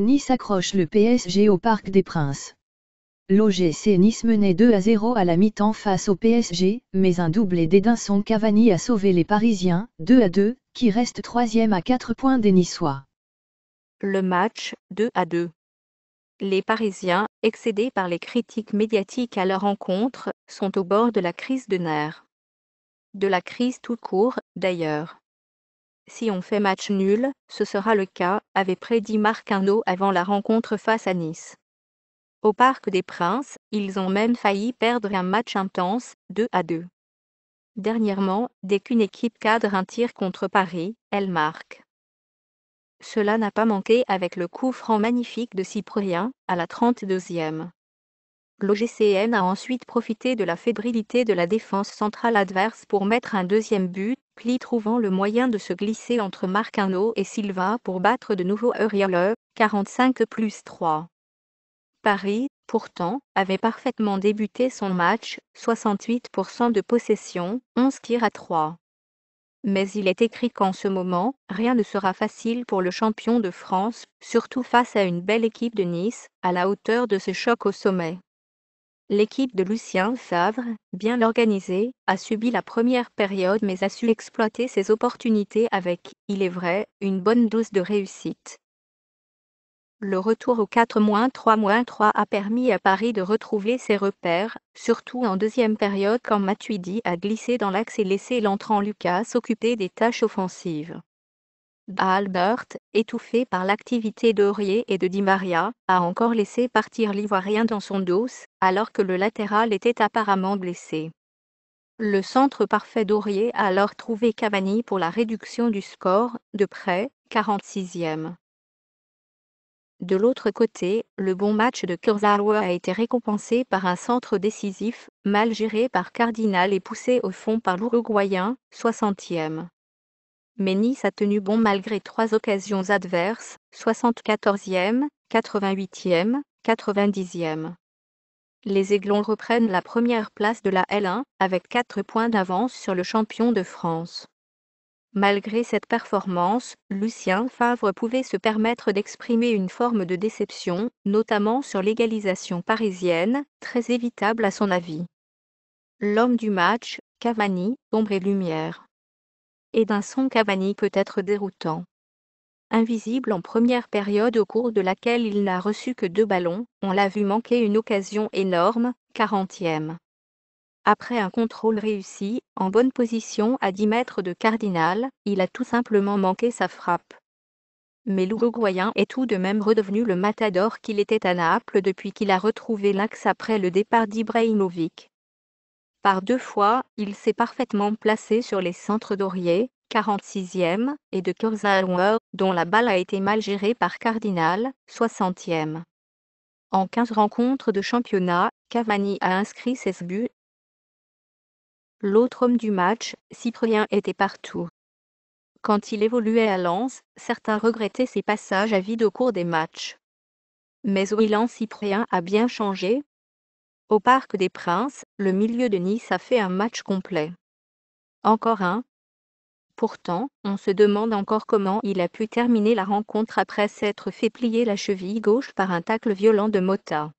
Nice accroche le PSG au Parc des Princes. L'OGC Nice menait 2 à 0 à la mi-temps face au PSG, mais un doublé d'Edinson Cavani a sauvé les Parisiens, 2 à 2, qui restent troisième à 4 points des Niçois. Le match, 2 à 2. Les Parisiens, excédés par les critiques médiatiques à leur encontre, sont au bord de la crise de nerfs. De la crise tout court, d'ailleurs si on fait match nul, ce sera le cas, avait prédit Marc Arnaud avant la rencontre face à Nice. Au Parc des Princes, ils ont même failli perdre un match intense, 2 à 2. Dernièrement, dès qu'une équipe cadre un tir contre Paris, elle marque. Cela n'a pas manqué avec le coup franc magnifique de Cyprien, à la 32e. L'OGCN a ensuite profité de la fébrilité de la défense centrale adverse pour mettre un deuxième but, trouvant le moyen de se glisser entre Marcano et Silva pour battre de nouveau Uriole, 45 plus 3. Paris, pourtant, avait parfaitement débuté son match, 68% de possession, 11 tirs à 3. Mais il est écrit qu'en ce moment, rien ne sera facile pour le champion de France, surtout face à une belle équipe de Nice, à la hauteur de ce choc au sommet. L'équipe de Lucien Favre, bien organisée, a subi la première période mais a su exploiter ses opportunités avec, il est vrai, une bonne dose de réussite. Le retour au 4-3-3 a permis à Paris de retrouver ses repères, surtout en deuxième période quand Matuidi a glissé dans l'axe et laissé l'entrant Lucas s'occuper des tâches offensives. Albert, étouffé par l'activité d'Aurier et de Di Maria, a encore laissé partir l'Ivoirien dans son dos, alors que le latéral était apparemment blessé. Le centre parfait d'Aurier a alors trouvé Cavani pour la réduction du score, de près, 46e. De l'autre côté, le bon match de Kurzawa a été récompensé par un centre décisif, mal géré par Cardinal et poussé au fond par l'Uruguayen, 60e mais Nice a tenu bon malgré trois occasions adverses, 74e, 88e, 90e. Les Aiglons reprennent la première place de la L1 avec 4 points d'avance sur le champion de France. Malgré cette performance, Lucien Favre pouvait se permettre d'exprimer une forme de déception, notamment sur l'égalisation parisienne, très évitable à son avis. L'homme du match, Cavani, ombre et lumière et d'un son Cavani peut-être déroutant. Invisible en première période au cours de laquelle il n'a reçu que deux ballons, on l'a vu manquer une occasion énorme, 40e. Après un contrôle réussi, en bonne position à 10 mètres de Cardinal, il a tout simplement manqué sa frappe. Mais l'Uruguayen est tout de même redevenu le matador qu'il était à Naples depuis qu'il a retrouvé l'axe après le départ d'Ibrahimovic. Par deux fois, il s'est parfaitement placé sur les centres d'Aurier, 46e, et de Kurzauer, dont la balle a été mal gérée par Cardinal, 60e. En 15 rencontres de championnat, Cavani a inscrit 16 buts. L'autre homme du match, Cyprien, était partout. Quand il évoluait à Lens, certains regrettaient ses passages à vide au cours des matchs. Mais Oilan Cyprien a bien changé, au Parc des Princes, le milieu de Nice a fait un match complet. Encore un. Pourtant, on se demande encore comment il a pu terminer la rencontre après s'être fait plier la cheville gauche par un tacle violent de Mota.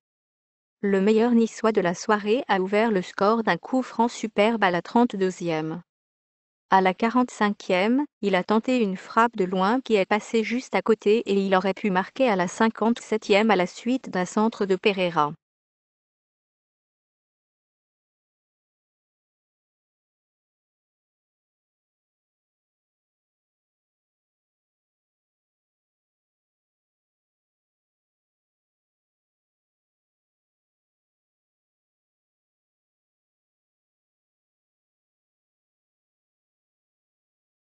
Le meilleur niçois de la soirée a ouvert le score d'un coup franc superbe à la 32e. À la 45e, il a tenté une frappe de loin qui est passée juste à côté et il aurait pu marquer à la 57e à la suite d'un centre de Pereira.